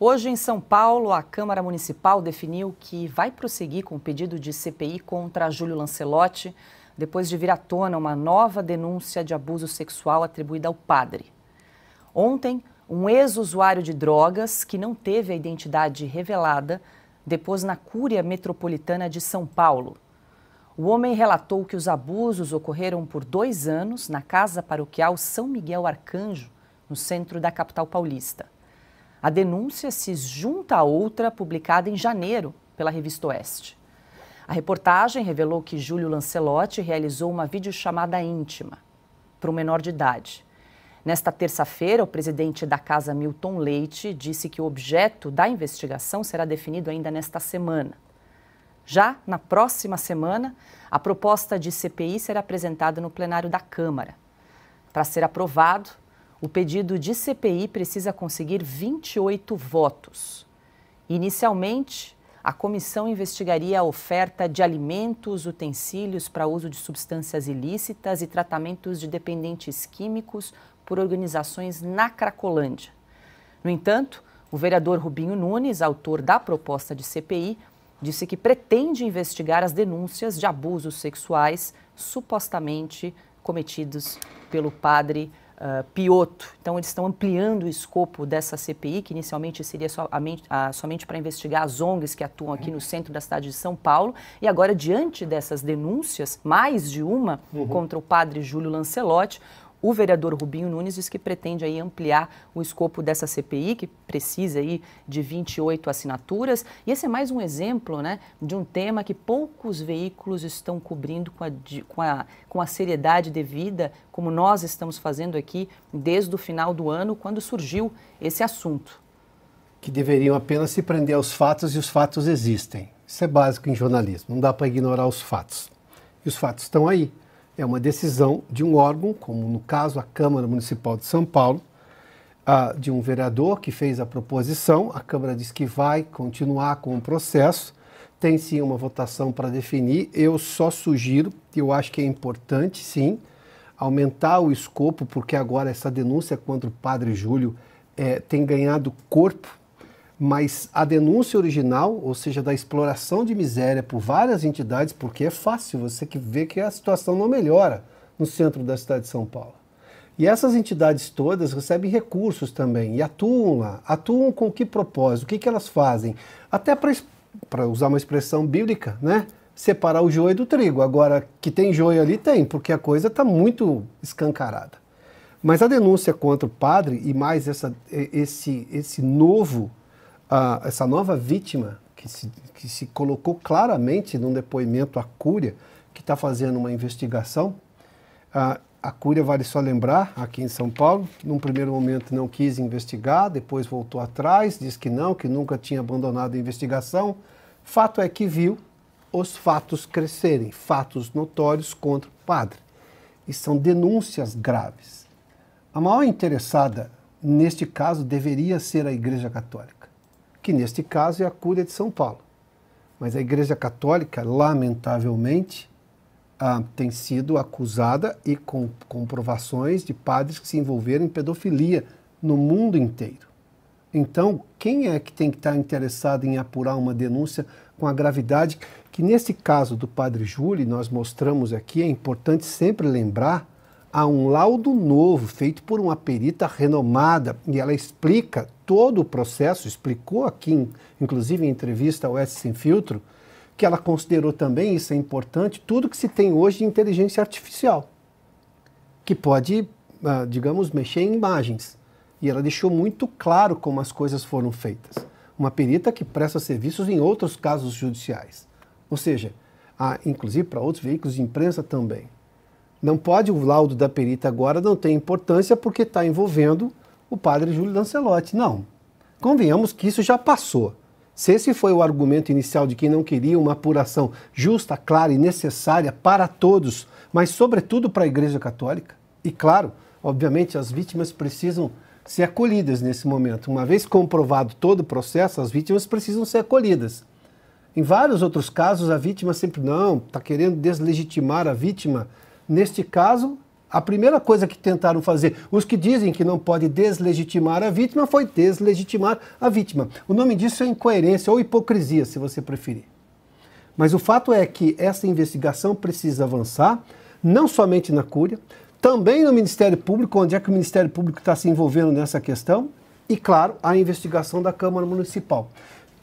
Hoje, em São Paulo, a Câmara Municipal definiu que vai prosseguir com o pedido de CPI contra Júlio Lancelotti, depois de vir à tona uma nova denúncia de abuso sexual atribuída ao padre. Ontem, um ex-usuário de drogas, que não teve a identidade revelada, depôs na Cúria Metropolitana de São Paulo. O homem relatou que os abusos ocorreram por dois anos na Casa Paroquial São Miguel Arcanjo, no centro da capital paulista. A denúncia se junta a outra publicada em janeiro pela revista Oeste. A reportagem revelou que Júlio Lancelotti realizou uma videochamada íntima para um menor de idade. Nesta terça-feira, o presidente da casa Milton Leite disse que o objeto da investigação será definido ainda nesta semana. Já na próxima semana, a proposta de CPI será apresentada no plenário da Câmara. Para ser aprovado, o pedido de CPI precisa conseguir 28 votos. Inicialmente, a comissão investigaria a oferta de alimentos, utensílios para uso de substâncias ilícitas e tratamentos de dependentes químicos por organizações na Cracolândia. No entanto, o vereador Rubinho Nunes, autor da proposta de CPI, disse que pretende investigar as denúncias de abusos sexuais supostamente cometidos pelo padre ah, Pioto. Então, eles estão ampliando o escopo dessa CPI, que inicialmente seria so, a a, somente para investigar as ONGs que atuam aqui no centro da cidade de São Paulo. E agora, diante dessas denúncias, mais de uma, uhum. contra o padre Júlio Lancelotti, o vereador Rubinho Nunes diz que pretende aí ampliar o escopo dessa CPI, que precisa aí de 28 assinaturas. E esse é mais um exemplo né, de um tema que poucos veículos estão cobrindo com a, com a, com a seriedade devida, como nós estamos fazendo aqui desde o final do ano, quando surgiu esse assunto. Que deveriam apenas se prender aos fatos e os fatos existem. Isso é básico em jornalismo, não dá para ignorar os fatos. E os fatos estão aí é uma decisão de um órgão, como no caso a Câmara Municipal de São Paulo, de um vereador que fez a proposição, a Câmara diz que vai continuar com o processo, tem sim uma votação para definir. Eu só sugiro, eu acho que é importante sim, aumentar o escopo, porque agora essa denúncia contra o padre Júlio é, tem ganhado corpo mas a denúncia original, ou seja, da exploração de miséria por várias entidades, porque é fácil você que vê que a situação não melhora no centro da cidade de São Paulo. E essas entidades todas recebem recursos também e atuam lá. Atuam com que propósito? O que, que elas fazem? Até para usar uma expressão bíblica, né? Separar o joio do trigo. Agora, que tem joio ali, tem, porque a coisa está muito escancarada. Mas a denúncia contra o padre e mais essa, esse, esse novo essa nova vítima que se, que se colocou claramente num depoimento à Cúria, que está fazendo uma investigação. a Cúria, vale só lembrar, aqui em São Paulo, num primeiro momento não quis investigar, depois voltou atrás, disse que não, que nunca tinha abandonado a investigação. Fato é que viu os fatos crescerem, fatos notórios contra o padre. E são denúncias graves. A maior interessada neste caso deveria ser a Igreja Católica que neste caso é a Cúria de São Paulo. Mas a Igreja Católica, lamentavelmente, ah, tem sido acusada e com comprovações de padres que se envolveram em pedofilia no mundo inteiro. Então, quem é que tem que estar interessado em apurar uma denúncia com a gravidade que, nesse caso do padre Júlio, nós mostramos aqui, é importante sempre lembrar, há um laudo novo feito por uma perita renomada e ela explica todo o processo, explicou aqui, inclusive em entrevista ao S Sem Filtro, que ela considerou também, isso é importante, tudo que se tem hoje de inteligência artificial, que pode, ah, digamos, mexer em imagens. E ela deixou muito claro como as coisas foram feitas. Uma perita que presta serviços em outros casos judiciais. Ou seja, ah, inclusive para outros veículos de imprensa também. Não pode o laudo da perita agora não ter importância porque está envolvendo o padre Júlio Lancelotti. Não. Convenhamos que isso já passou. Se esse foi o argumento inicial de quem não queria uma apuração justa, clara e necessária para todos, mas sobretudo para a Igreja Católica, e claro, obviamente as vítimas precisam ser acolhidas nesse momento. Uma vez comprovado todo o processo, as vítimas precisam ser acolhidas. Em vários outros casos, a vítima sempre não, está querendo deslegitimar a vítima. Neste caso, a primeira coisa que tentaram fazer, os que dizem que não pode deslegitimar a vítima, foi deslegitimar a vítima. O nome disso é incoerência ou hipocrisia, se você preferir. Mas o fato é que essa investigação precisa avançar, não somente na Cúria, também no Ministério Público, onde é que o Ministério Público está se envolvendo nessa questão, e, claro, a investigação da Câmara Municipal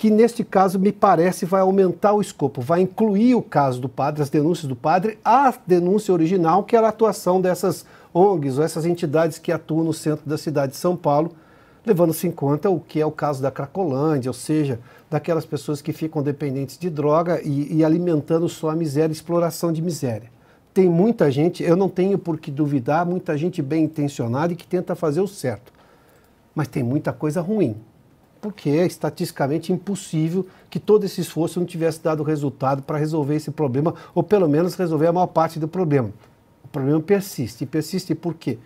que neste caso me parece vai aumentar o escopo, vai incluir o caso do padre, as denúncias do padre, a denúncia original, que era a atuação dessas ONGs ou essas entidades que atuam no centro da cidade de São Paulo, levando-se em conta o que é o caso da Cracolândia, ou seja, daquelas pessoas que ficam dependentes de droga e, e alimentando só a miséria, exploração de miséria. Tem muita gente, eu não tenho por que duvidar, muita gente bem intencionada e que tenta fazer o certo. Mas tem muita coisa ruim, porque é estatisticamente impossível que todo esse esforço não tivesse dado resultado para resolver esse problema, ou pelo menos resolver a maior parte do problema. O problema persiste. E persiste por quê?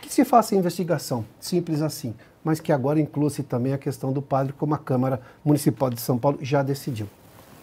Que se faça investigação, simples assim, mas que agora inclua-se também a questão do padre, como a Câmara Municipal de São Paulo já decidiu.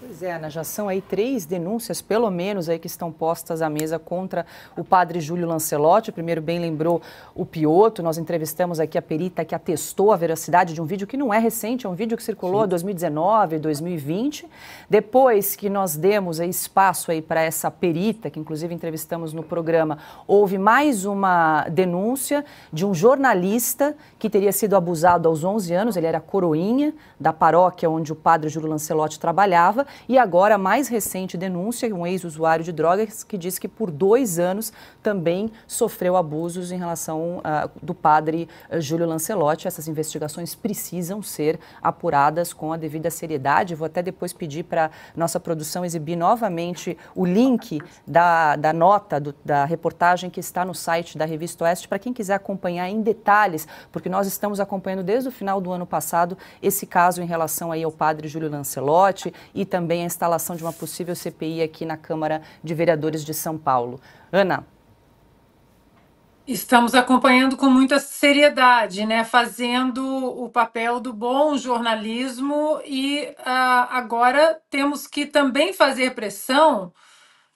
Pois é, Ana, já são aí três denúncias, pelo menos, aí que estão postas à mesa contra o padre Júlio Lancelotti. primeiro bem lembrou o Pioto. Nós entrevistamos aqui a perita que atestou a veracidade de um vídeo que não é recente, é um vídeo que circulou em 2019, 2020. Depois que nós demos aí espaço aí para essa perita, que inclusive entrevistamos no programa, houve mais uma denúncia de um jornalista que teria sido abusado aos 11 anos. Ele era coroinha da paróquia onde o padre Júlio Lancelotti trabalhava e agora, a mais recente denúncia, um ex-usuário de drogas que diz que por dois anos também sofreu abusos em relação uh, do padre eh, Júlio Lancelotti. Essas investigações precisam ser apuradas com a devida seriedade. Vou até depois pedir para nossa produção exibir novamente o link da, da nota, do, da reportagem que está no site da Revista Oeste, para quem quiser acompanhar em detalhes, porque nós estamos acompanhando desde o final do ano passado esse caso em relação aí ao padre Júlio Lancelotti e também também a instalação de uma possível CPI aqui na Câmara de Vereadores de São Paulo. Ana. Estamos acompanhando com muita seriedade, né? fazendo o papel do bom jornalismo e uh, agora temos que também fazer pressão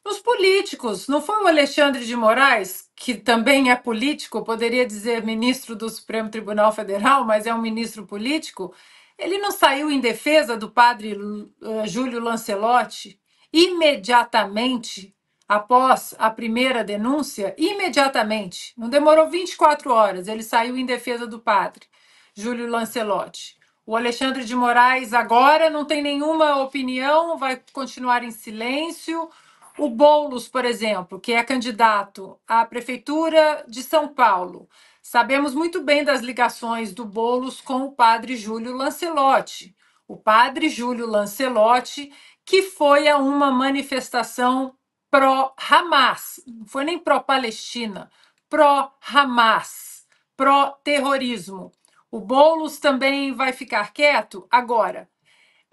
nos políticos. Não foi o Alexandre de Moraes, que também é político, poderia dizer ministro do Supremo Tribunal Federal, mas é um ministro político, ele não saiu em defesa do padre eh, Júlio Lancelotti imediatamente após a primeira denúncia? Imediatamente. Não demorou 24 horas. Ele saiu em defesa do padre Júlio Lancelotti. O Alexandre de Moraes agora não tem nenhuma opinião, vai continuar em silêncio. O Boulos, por exemplo, que é candidato à Prefeitura de São Paulo, sabemos muito bem das ligações do Boulos com o padre Júlio Lancelotti. O padre Júlio Lancelotti, que foi a uma manifestação pró-Hamas, não foi nem pró-Palestina, pró-Hamas, pró-terrorismo. O Boulos também vai ficar quieto? Agora,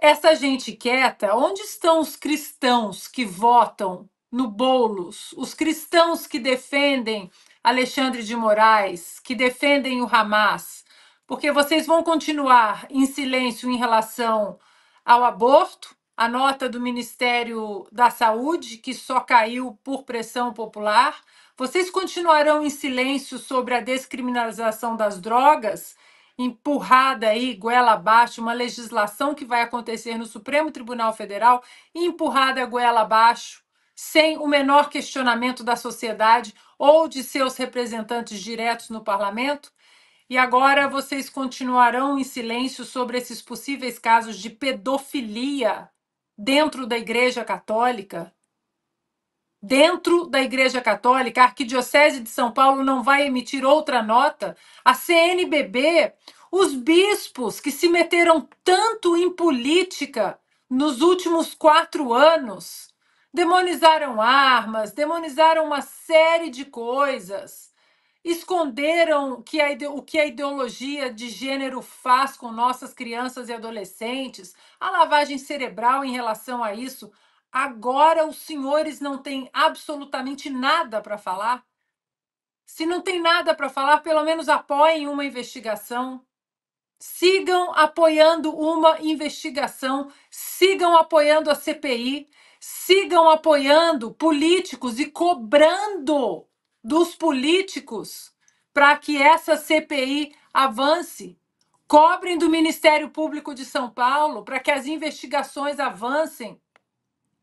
essa gente quieta, onde estão os cristãos que votam no Boulos? Os cristãos que defendem Alexandre de Moraes, que defendem o Hamas? Porque vocês vão continuar em silêncio em relação ao aborto, a nota do Ministério da Saúde, que só caiu por pressão popular. Vocês continuarão em silêncio sobre a descriminalização das drogas empurrada aí, goela abaixo, uma legislação que vai acontecer no Supremo Tribunal Federal, empurrada goela abaixo, sem o menor questionamento da sociedade ou de seus representantes diretos no parlamento? E agora vocês continuarão em silêncio sobre esses possíveis casos de pedofilia dentro da Igreja Católica? dentro da Igreja Católica, a Arquidiocese de São Paulo não vai emitir outra nota, a CNBB, os bispos que se meteram tanto em política nos últimos quatro anos, demonizaram armas, demonizaram uma série de coisas, esconderam que a, o que a ideologia de gênero faz com nossas crianças e adolescentes, a lavagem cerebral em relação a isso, Agora os senhores não têm absolutamente nada para falar? Se não tem nada para falar, pelo menos apoiem uma investigação. Sigam apoiando uma investigação, sigam apoiando a CPI, sigam apoiando políticos e cobrando dos políticos para que essa CPI avance. Cobrem do Ministério Público de São Paulo para que as investigações avancem.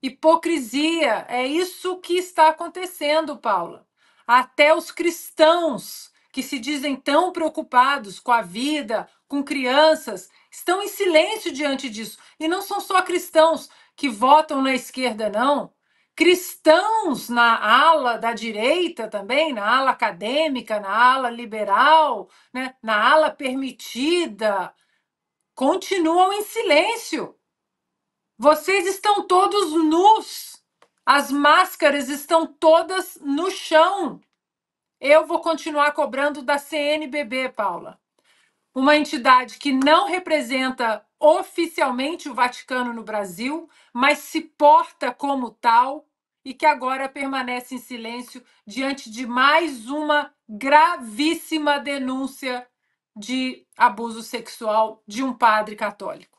Hipocrisia, é isso que está acontecendo, Paula. Até os cristãos que se dizem tão preocupados com a vida, com crianças, estão em silêncio diante disso. E não são só cristãos que votam na esquerda, não. Cristãos na ala da direita também, na ala acadêmica, na ala liberal, né, na ala permitida, continuam em silêncio. Vocês estão todos nus. As máscaras estão todas no chão. Eu vou continuar cobrando da CNBB, Paula. Uma entidade que não representa oficialmente o Vaticano no Brasil, mas se porta como tal e que agora permanece em silêncio diante de mais uma gravíssima denúncia de abuso sexual de um padre católico.